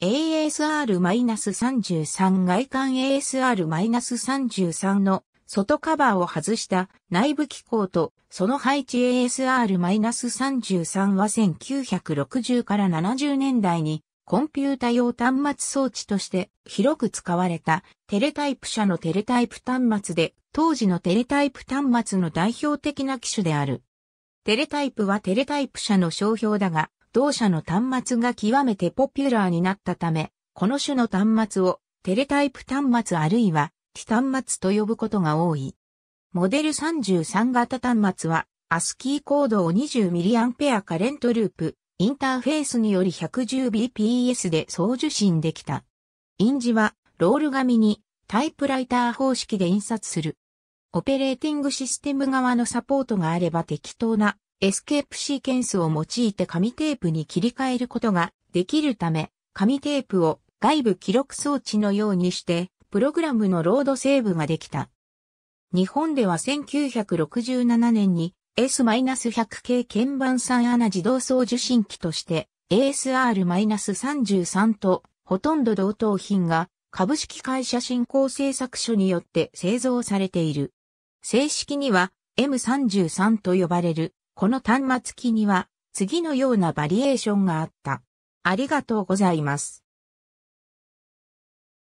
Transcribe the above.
ASR-33 外観 ASR-33 の外カバーを外した内部機構とその配置 ASR-33 は1960から70年代にコンピュータ用端末装置として広く使われたテレタイプ社のテレタイプ端末で当時のテレタイプ端末の代表的な機種である。テレタイプはテレタイプ社の商標だが同社の端末が極めてポピュラーになったため、この種の端末をテレタイプ端末あるいはティ端末と呼ぶことが多い。モデル33型端末は、アスキーコードを 20mA カレントループ、インターフェースにより 110bps で送受信できた。印字は、ロール紙にタイプライター方式で印刷する。オペレーティングシステム側のサポートがあれば適当なエスケープシーケンスを用いて紙テープに切り替えることができるため、紙テープを外部記録装置のようにして、プログラムのロードセーブができた。日本では1967年に S-100 系鍵盤3穴自動送受信機として ASR-33 とほとんど同等品が株式会社振興製作所によって製造されている。正式には M33 と呼ばれるこの端末機には次のようなバリエーションがあった。ありがとうございます。